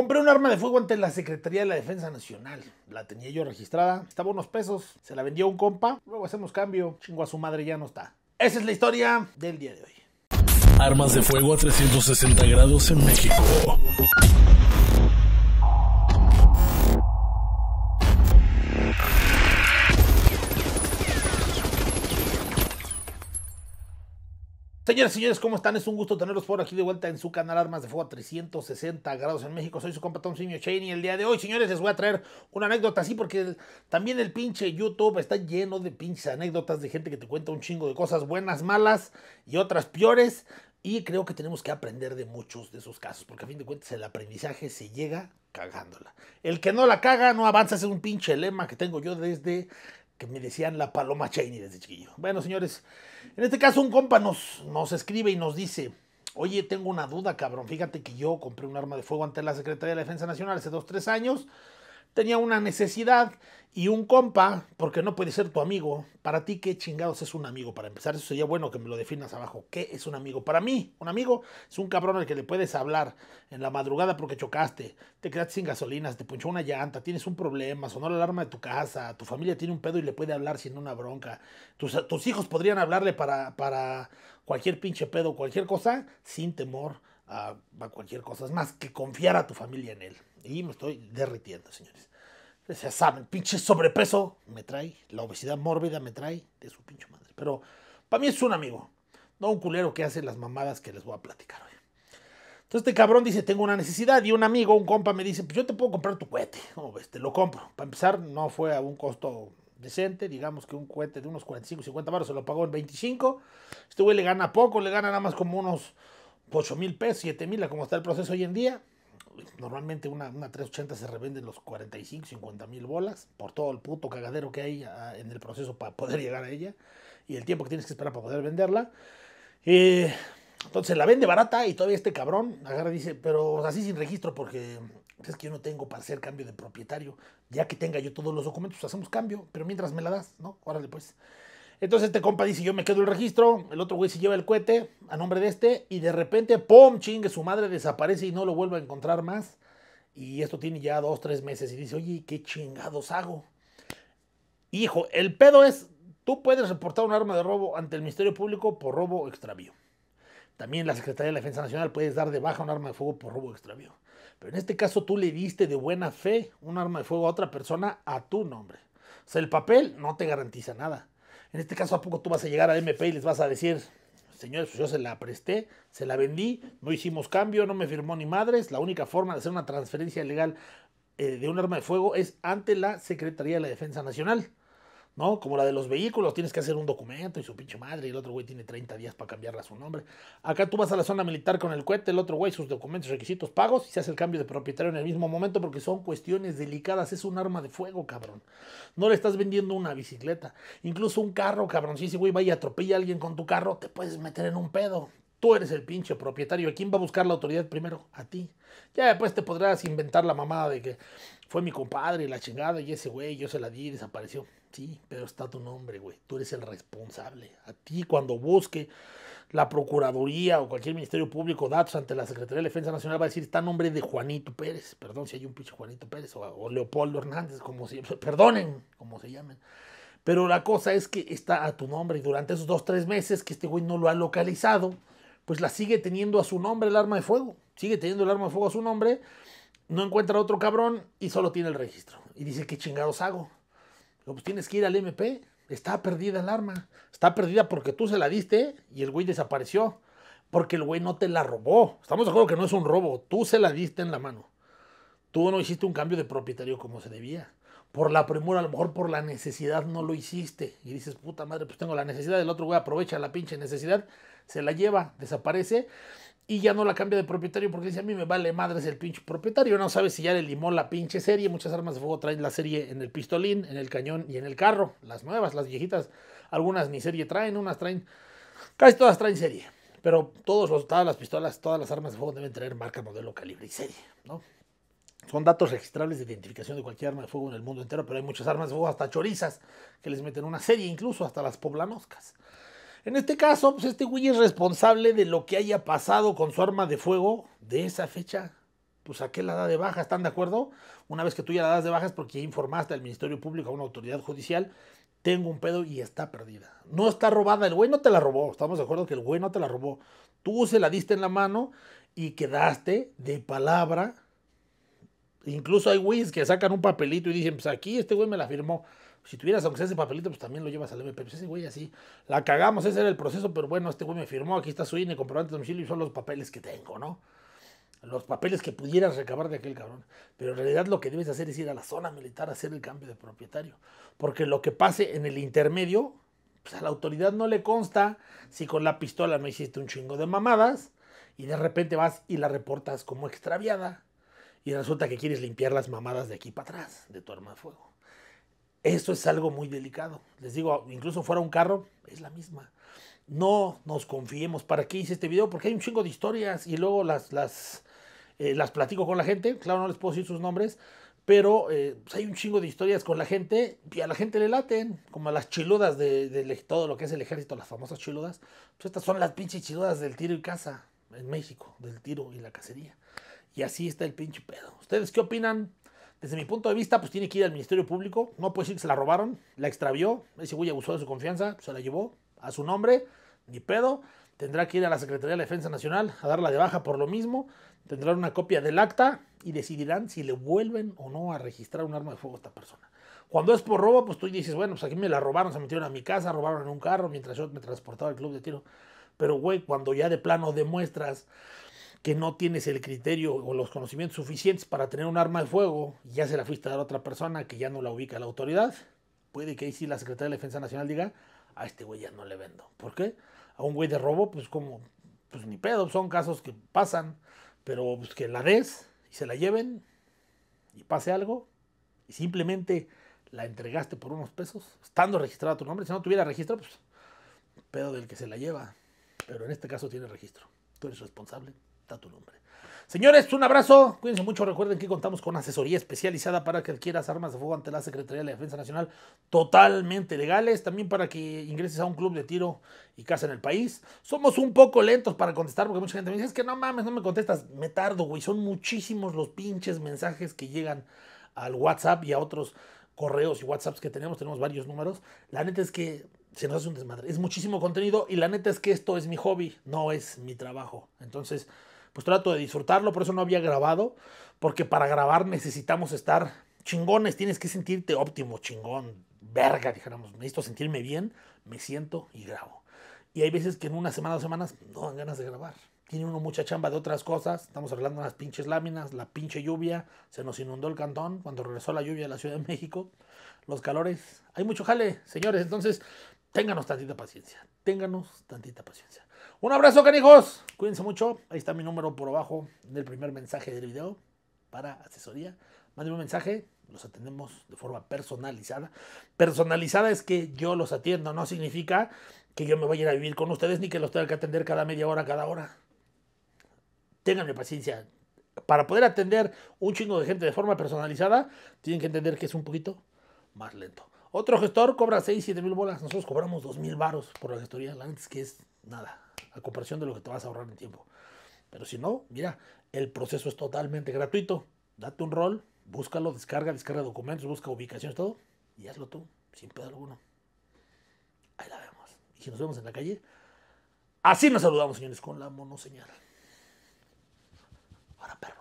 Compré un arma de fuego ante la Secretaría de la Defensa Nacional. La tenía yo registrada. Estaba unos pesos. Se la vendió un compa. Luego hacemos cambio. Chingo a su madre, ya no está. Esa es la historia del día de hoy. Armas de fuego a 360 grados en México. Señores, señores, ¿cómo están? Es un gusto tenerlos por aquí de vuelta en su canal Armas de Fuego a 360 grados en México. Soy su compa Tom Simio Chain y el día de hoy, señores, les voy a traer una anécdota así porque también el pinche YouTube está lleno de pinches anécdotas de gente que te cuenta un chingo de cosas buenas, malas y otras peores. Y creo que tenemos que aprender de muchos de esos casos, porque a fin de cuentas el aprendizaje se llega cagándola. El que no la caga no avanza, es un pinche lema que tengo yo desde que me decían la paloma Cheney desde chiquillo. Bueno, señores, en este caso un compa nos, nos escribe y nos dice, oye, tengo una duda, cabrón, fíjate que yo compré un arma de fuego ante la Secretaría de Defensa Nacional hace dos, tres años tenía una necesidad y un compa, porque no puede ser tu amigo. Para ti, ¿qué chingados es un amigo? Para empezar, eso sería bueno que me lo definas abajo. ¿Qué es un amigo? Para mí, un amigo es un cabrón al que le puedes hablar en la madrugada porque chocaste, te quedaste sin gasolina, te punchó una llanta, tienes un problema, sonó la alarma de tu casa, tu familia tiene un pedo y le puede hablar sin una bronca. Tus, hijos podrían hablarle para, para cualquier pinche pedo, cualquier cosa, sin temor a, cualquier cosa. Es más, que confiar a tu familia en él. Y me estoy derritiendo, señores. Ya saben, pinche sobrepeso me trae, la obesidad mórbida me trae de su pinche madre. Pero para mí es un amigo, no un culero que hace las mamadas que les voy a platicar hoy. Entonces este cabrón dice, tengo una necesidad y un amigo, un compa me dice, pues yo te puedo comprar tu cohete. Pues, te lo compro. Para empezar, no fue a un costo decente, digamos que un cohete de unos 45, 50 baros se lo pagó en 25. Este güey le gana poco, le gana nada más como unos 8 mil pesos, 7 mil, como está el proceso hoy en día. Normalmente una, una 380 se revende los 45, 50 mil bolas por todo el puto cagadero que hay ah, en el proceso para poder llegar a ella y el tiempo que tienes que esperar para poder venderla. entonces la vende barata y todavía este cabrón agarra y dice, pero así sin registro porque es que yo no tengo para hacer cambio de propietario. Ya que tenga yo todos los documentos, pues, hacemos cambio, pero mientras me la das, ¿no? Órale pues. Entonces este compa dice, yo me quedo el registro, el otro güey se lleva el cohete a nombre de este y de repente, ¡pum! Chingue, su madre desaparece y no lo vuelve a encontrar más. Y esto tiene ya dos, tres meses y dice, oye, ¿qué chingados hago? Hijo, el pedo es, tú puedes reportar un arma de robo ante el Ministerio Público por robo o extravío. También la Secretaría de la Defensa Nacional puedes dar de baja un arma de fuego por robo o extravío. Pero en este caso tú le diste de buena fe un arma de fuego a otra persona a tu nombre. O sea, el papel no te garantiza nada. En este caso, ¿a poco tú vas a llegar a MP y les vas a decir, señores, pues yo se la presté, se la vendí, no hicimos cambio, no me firmó ni madres. La única forma de hacer una transferencia legal eh, de un arma de fuego es ante la Secretaría de la Defensa Nacional. ¿no? Como la de los vehículos, tienes que hacer un documento y su pinche madre, y el otro güey tiene 30 días para cambiarla a su nombre. Acá tú vas a la zona militar con el cohete, el otro güey sus documentos, requisitos pagos y se hace el cambio de propietario en el mismo momento porque son cuestiones delicadas, es un arma de fuego, cabrón. No le estás vendiendo una bicicleta, incluso un carro, cabrón. Si ese güey va y atropella a alguien con tu carro, te puedes meter en un pedo. Tú eres el pinche propietario. ¿A quién va a buscar la autoridad primero? A ti. Ya después te podrás inventar la mamada de que fue mi compadre y la chingada y ese güey yo se la di y desapareció. Sí, pero está tu nombre, güey. Tú eres el responsable. A ti cuando busque la Procuraduría o cualquier Ministerio Público datos ante la Secretaría de Defensa Nacional va a decir, está nombre de Juanito Pérez. Perdón si hay un pinche Juanito Pérez o, Leopoldo Hernández, como perdonen, como se llamen. Pero la cosa es que está a tu nombre y durante esos dos, tres meses que este güey no lo ha localizado, pues la sigue teniendo a su nombre el arma de fuego. Sigue teniendo el arma de fuego a su nombre, no encuentra otro cabrón y solo tiene el registro. Y dice, ¿qué chingados hago? pues tienes que ir al MP. Está perdida el arma. Está perdida porque tú se la diste y el güey desapareció. Porque el güey no te la robó. Estamos de acuerdo que no es un robo. Tú se la diste en la mano. Tú no hiciste un cambio de propietario como se debía. Por la premura, a lo mejor por la necesidad no lo hiciste. Y dices, puta madre, pues tengo la necesidad del otro güey, aprovecha la pinche necesidad, se la lleva, desaparece y ya no la cambia de propietario porque dice, a mí me vale madres el pinche propietario, no sabe si ya el limón la pinche serie, muchas armas de fuego traen la serie en el pistolín, en el cañón y en el carro, las nuevas, las viejitas, algunas ni serie traen, unas traen, casi todas traen serie, pero todos todas las pistolas, todas las armas de fuego deben traer marca, modelo, calibre y serie, ¿no? Son datos registrables de identificación de cualquier arma de fuego en el mundo entero, pero hay muchas armas de fuego, hasta chorizas, que les meten una serie, incluso hasta las poblanoscas. En este caso, pues este güey es responsable de lo que haya pasado con su arma de fuego de esa fecha. Pues a qué la da de baja, ¿están de acuerdo? Una vez que tú ya la das de baja es porque informaste al Ministerio Público, a una autoridad judicial, tengo un pedo y está perdida. No está robada, el güey no te la robó, estamos de acuerdo que el güey no te la robó. Tú se la diste en la mano y quedaste de palabra. Incluso hay güeyes que sacan un papelito y dicen, pues aquí este güey me la firmó si tuvieras aunque sea ese papelito, pues también lo llevas al MP. Pues ese güey así, la cagamos, ese era el proceso, pero bueno, este güey me firmó, aquí está su INE, comprobante de domicilio y son los papeles que tengo, ¿no? Los papeles que pudieras recabar de aquel cabrón. Pero en realidad lo que debes hacer es ir a la zona militar a hacer el cambio de propietario. Porque lo que pase en el intermedio, pues a la autoridad no le consta si con la pistola no hiciste un chingo de mamadas y de repente vas y la reportas como extraviada y resulta que quieres limpiar las mamadas de aquí para atrás de tu arma de fuego. Eso es algo muy delicado. Les digo, incluso fuera un carro, es la misma. No nos confiemos. ¿Para qué hice este video? Porque hay un chingo de historias y luego las, las, eh, las platico con la gente. Claro, no les puedo decir sus nombres, pero eh, pues, hay un chingo de historias con la gente y a la gente le laten, como a las chiludas de, todo lo que es el ejército, las famosas chiludas. Pues, estas son las pinches chiludas del tiro y caza en México, del tiro y la cacería. Y así está el pinche pedo. ¿Ustedes qué opinan? Desde mi punto de vista, pues tiene que ir al Ministerio Público. No puede decir que se la robaron, la extravió. Ese güey abusó de su confianza, se la llevó a su nombre, ni pedo. Tendrá que ir a la Secretaría de la Defensa Nacional a darla de baja por lo mismo. Tendrán una copia del acta y decidirán si le vuelven o no a registrar un arma de fuego a esta persona. Cuando es por robo, pues tú dices, bueno, pues aquí me la robaron, se metieron a mi casa, robaron en un carro mientras yo me transportaba al club de tiro. Pero, güey, cuando ya de plano demuestras que no tienes el criterio o los conocimientos suficientes para tener un arma de fuego y ya se la fuiste a dar a otra persona que ya no la ubica la autoridad, puede que ahí sí la Secretaría de Defensa Nacional diga, a este güey ya no le vendo. ¿Por qué? A un güey de robo, pues como, pues ni pedo, son casos que pasan, pero pues, que la des y se la lleven y pase algo y simplemente la entregaste por unos pesos, estando registrado tu nombre, si no tuviera registro, pues pedo del que se la lleva, pero en este caso tiene registro, tú eres responsable está tu nombre. Señores, un abrazo. Cuídense mucho. Recuerden que contamos con asesoría especializada para que adquieras armas de fuego ante la Secretaría de Defensa Nacional totalmente legales. También para que ingreses a un club de tiro y casa en el país. Somos un poco lentos para contestar porque mucha gente me dice, es que no mames, no me contestas. Me tardo, güey. Son muchísimos los pinches mensajes que llegan al WhatsApp y a otros correos y WhatsApps que tenemos. Tenemos varios números. La neta es que se nos hace un desmadre. Es muchísimo contenido y la neta es que esto es mi hobby, no es mi trabajo. Entonces pues trato de disfrutarlo, por eso no había grabado, porque para grabar necesitamos estar chingones, tienes que sentirte óptimo, chingón, verga, dijéramos, necesito sentirme bien, me siento y grabo. Y hay veces que en una semana, dos semanas, no dan ganas de grabar. Tiene uno mucha chamba de otras cosas. Estamos arreglando unas pinches láminas, la pinche lluvia. Se nos inundó el cantón cuando regresó la lluvia a la Ciudad de México. Los calores. Hay mucho jale, señores. Entonces, ténganos tantita paciencia, ténganos tantita paciencia. Un abrazo, canijos. Cuídense mucho. Ahí está mi número por abajo del primer mensaje del video para asesoría. Mándenme un mensaje, los atendemos de forma personalizada. Personalizada es que yo los atiendo, no significa que yo me vaya a vivir con ustedes ni que los tenga que atender cada media hora, cada hora. Ténganme paciencia. Para poder atender un chingo de gente de forma personalizada, tienen que entender que es un poquito más lento. Otro gestor cobra 6, 7 mil bolas. Nosotros cobramos 2 mil varos por la gestoría. La que es nada. A comparación de lo que te vas a ahorrar en tiempo. Pero si no, mira, el proceso es totalmente gratuito. Date un rol, búscalo, descarga, descarga documentos, busca ubicaciones, todo. Y hazlo tú, sin pedo alguno. Ahí la vemos. Y si nos vemos en la calle, así nos saludamos, señores, con la monoseñal. Ahora, perro.